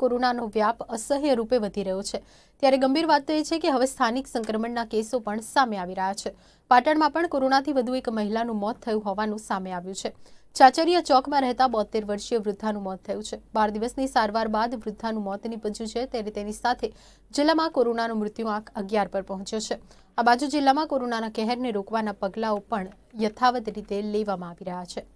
કોરોનાનો વ્યાપ અસહ્ય રૂપે વધી રહ્યો છે ત્યારે ગંભીર વાત તો એ છે કે હવે સ્થાનિક સંક્રમણના કેસો પણ સામે આવી રહ્યા છે પાટણમાં પણ કોરોનાથી વધુ એક મહિલાનું મોત થયું હોવાનું સામે આવ્યું છે ચાચરિયા ચોકમાં રહેતા બોતેર વર્ષીય વૃદ્ધાનું મોત થયું છે બાર દિવસની સારવાર બાદ વૃદ્ધાનું મોત નીપજ્યું છે ત્યારે તેની સાથે જિલ્લામાં કોરોનાનો આંક અગિયાર પર પહોંચ્યો છે આ બાજુ જિલ્લામાં કોરોનાના કહેરને રોકવાના પગલાઓ પણ યથાવત રીતે લેવામાં આવી રહ્યા છે